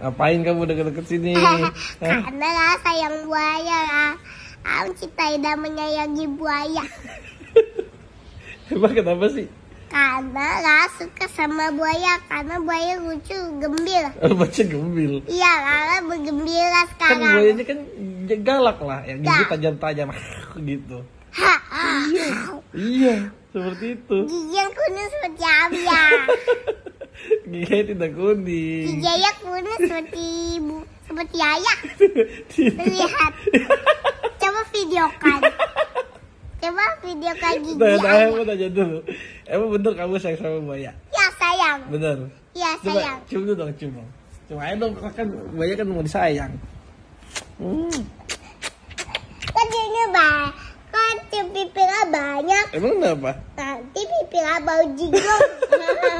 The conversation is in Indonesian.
Ngapain kamu deket-deket sini? Karena lah sayang buaya lah. Aku cinta tidak menyayangi buaya. Emang kenapa sih? Karena lah suka sama buaya karena buaya lucu gembil. Oh, baca gembil. Iya, Lala bergembira kan sekarang. Kan buayanya kan galak lah, yang gigi tajam-tajam gitu. iya, iya, seperti itu. Gigi yang kuning seperti Abia. Giganya tidak kuning. ayak kuning seperti ibu, seperti ayah. Lihat. Coba videokan. Coba videokan gigi. Nah, Tanya nah, emang tanya dulu. Emang bener kamu sayang sama buaya? Ya sayang. Bener. Ya sayang. cium dulu dong, cium dong. Cium dong, kan buaya kan mau disayang. Hmm. Kan ini bah, kan cium pipinya banyak. Emang kenapa? Nanti pipinya bau jigong.